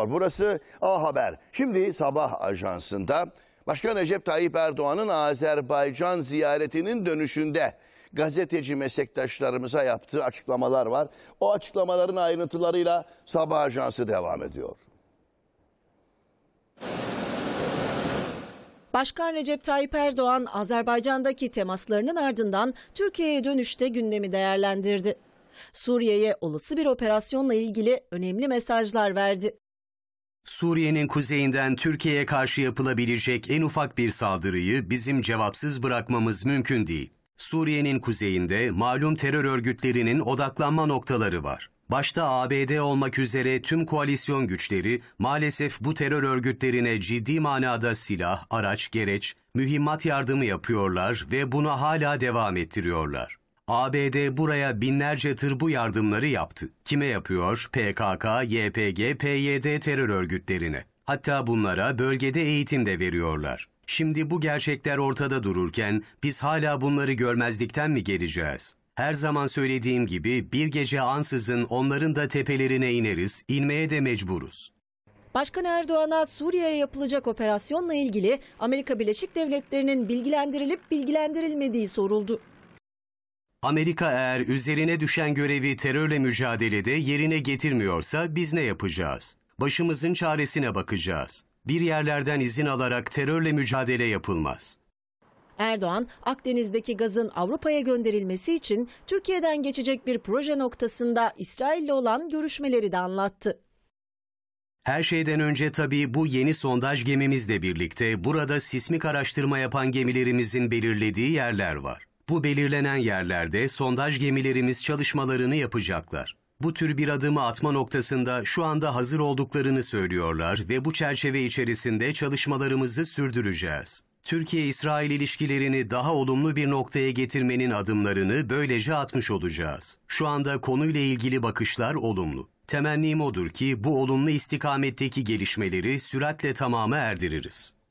Var Burası A Haber. Şimdi Sabah Ajansı'nda Başkan Recep Tayyip Erdoğan'ın Azerbaycan ziyaretinin dönüşünde gazeteci meslektaşlarımıza yaptığı açıklamalar var. O açıklamaların ayrıntılarıyla Sabah Ajansı devam ediyor. Başkan Recep Tayyip Erdoğan Azerbaycan'daki temaslarının ardından Türkiye'ye dönüşte gündemi değerlendirdi. Suriye'ye olası bir operasyonla ilgili önemli mesajlar verdi. Suriye'nin kuzeyinden Türkiye'ye karşı yapılabilecek en ufak bir saldırıyı bizim cevapsız bırakmamız mümkün değil. Suriye'nin kuzeyinde malum terör örgütlerinin odaklanma noktaları var. Başta ABD olmak üzere tüm koalisyon güçleri maalesef bu terör örgütlerine ciddi manada silah, araç, gereç, mühimmat yardımı yapıyorlar ve buna hala devam ettiriyorlar. ABD buraya binlerce tır bu yardımları yaptı. Kime yapıyor? PKK, YPG, PYD terör örgütlerine. Hatta bunlara bölgede eğitim de veriyorlar. Şimdi bu gerçekler ortada dururken biz hala bunları görmezlikten mi geleceğiz? Her zaman söylediğim gibi bir gece ansızın onların da tepelerine ineriz, inmeye de mecburuz. Başkan Erdoğan'a Suriye'ye yapılacak operasyonla ilgili Amerika Birleşik Devletleri'nin bilgilendirilip bilgilendirilmediği soruldu. Amerika eğer üzerine düşen görevi terörle mücadelede yerine getirmiyorsa biz ne yapacağız? Başımızın çaresine bakacağız. Bir yerlerden izin alarak terörle mücadele yapılmaz. Erdoğan, Akdeniz'deki gazın Avrupa'ya gönderilmesi için Türkiye'den geçecek bir proje noktasında İsrail'le olan görüşmeleri de anlattı. Her şeyden önce tabii bu yeni sondaj gemimizle birlikte burada sismik araştırma yapan gemilerimizin belirlediği yerler var. Bu belirlenen yerlerde sondaj gemilerimiz çalışmalarını yapacaklar. Bu tür bir adımı atma noktasında şu anda hazır olduklarını söylüyorlar ve bu çerçeve içerisinde çalışmalarımızı sürdüreceğiz. Türkiye-İsrail ilişkilerini daha olumlu bir noktaya getirmenin adımlarını böylece atmış olacağız. Şu anda konuyla ilgili bakışlar olumlu. Temennim odur ki bu olumlu istikametteki gelişmeleri süratle tamamı erdiririz.